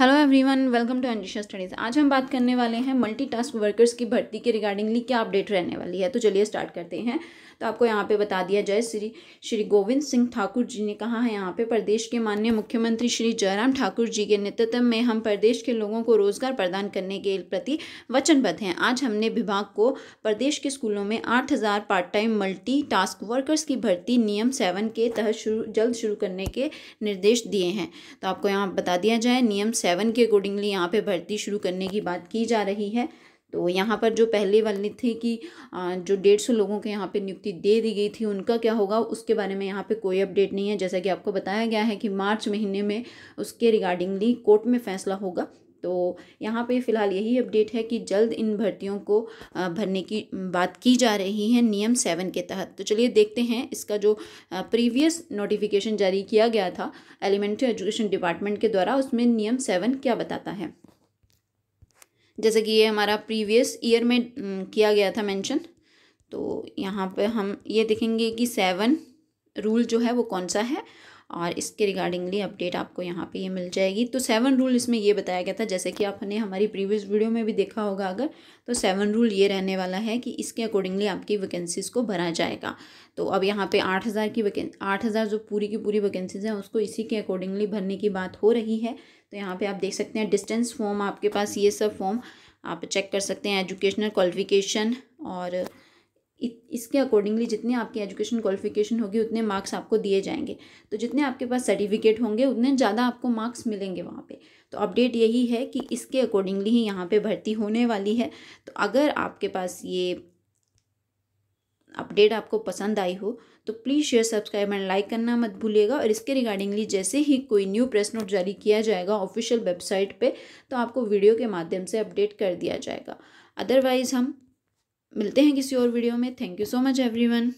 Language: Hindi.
hello everyone welcome to Anisha studies आज हम बात करने वाले हैं मल्टीटास्क वर्कर्स की भर्ती के रिगार्डिंगली क्या अपडेट रहने वाली है तो चलिए स्टार्ट करते हैं तो आपको यहाँ पे बता दिया जाए श्री श्री गोविंद सिंह ठाकुर जी ने कहा है यहाँ पे प्रदेश के माननीय मुख्यमंत्री श्री जयराम ठाकुर जी के नेतृत्व में हम प्रदेश के लोगों को रोजगार प्रदान करने के प्रति वचनबद्ध हैं आज हमने विभाग को प्रदेश के स्कूलों में आठ part time multi task workers की भर्ती नियम सेवन के तहत शुरू जल्द शुरू करने के निर्देश दिए हैं तो आपको यहाँ बता दिया जाए नियम सेवन के अकॉर्डिंगली यहाँ पे भर्ती शुरू करने की बात की जा रही है तो यहाँ पर जो पहले वाले थे कि जो डेढ़ सौ लोगों के यहाँ पे नियुक्ति दे दी गई थी उनका क्या होगा उसके बारे में यहाँ पे कोई अपडेट नहीं है जैसा कि आपको बताया गया है कि मार्च महीने में उसके रिगार्डिंगली कोर्ट में फैसला होगा तो यहाँ पे फ़िलहाल यही अपडेट है कि जल्द इन भर्तियों को भरने की बात की जा रही है नियम सेवन के तहत तो चलिए देखते हैं इसका जो प्रीवियस नोटिफिकेशन जारी किया गया था एलिमेंट्री एजुकेशन डिपार्टमेंट के द्वारा उसमें नियम सेवन क्या बताता है जैसे कि ये हमारा प्रीवियस ईयर में किया गया था मैंशन तो यहाँ पर हम ये देखेंगे कि सेवन रूल जो है वो कौन सा है और इसके रिगार्डिंगली अपडेट आपको यहाँ पे ये मिल जाएगी तो सेवन रूल इसमें ये बताया गया था जैसे कि आपने हमारी प्रीवियस वीडियो में भी देखा होगा अगर तो सेवन रूल ये रहने वाला है कि इसके अकॉर्डिंगली आपकी वैकेंसीज़ को भरा जाएगा तो अब यहाँ पे आठ हज़ार की वैके आठ हज़ार जो पूरी की पूरी वैकेंसीज़ हैं उसको इसी के अकॉर्डिंगली भरने की बात हो रही है तो यहाँ पर आप देख सकते हैं डिस्टेंस फॉर्म आपके पास ये सब फॉर्म आप चेक कर सकते हैं एजुकेशनल क्वालिफिकेशन और इसके अकॉर्डिंगली जितने आपकी एजुकेशन क्वालिफिकेशन होगी उतने मार्क्स आपको दिए जाएंगे तो जितने आपके पास सर्टिफिकेट होंगे उतने ज़्यादा आपको मार्क्स मिलेंगे वहाँ पे तो अपडेट यही है कि इसके अकॉर्डिंगली ही यहाँ पे भर्ती होने वाली है तो अगर आपके पास ये अपडेट आपको पसंद आई हो तो please share subscribe and like करना मत भूलिएगा और इसके रिगार्डिंगली जैसे ही कोई न्यू प्रेस नोट जारी किया जाएगा ऑफिशियल वेबसाइट पे तो आपको वीडियो के माध्यम से अपडेट कर दिया जाएगा अदरवाइज़ हम मिलते हैं किसी और वीडियो में thank you so much everyone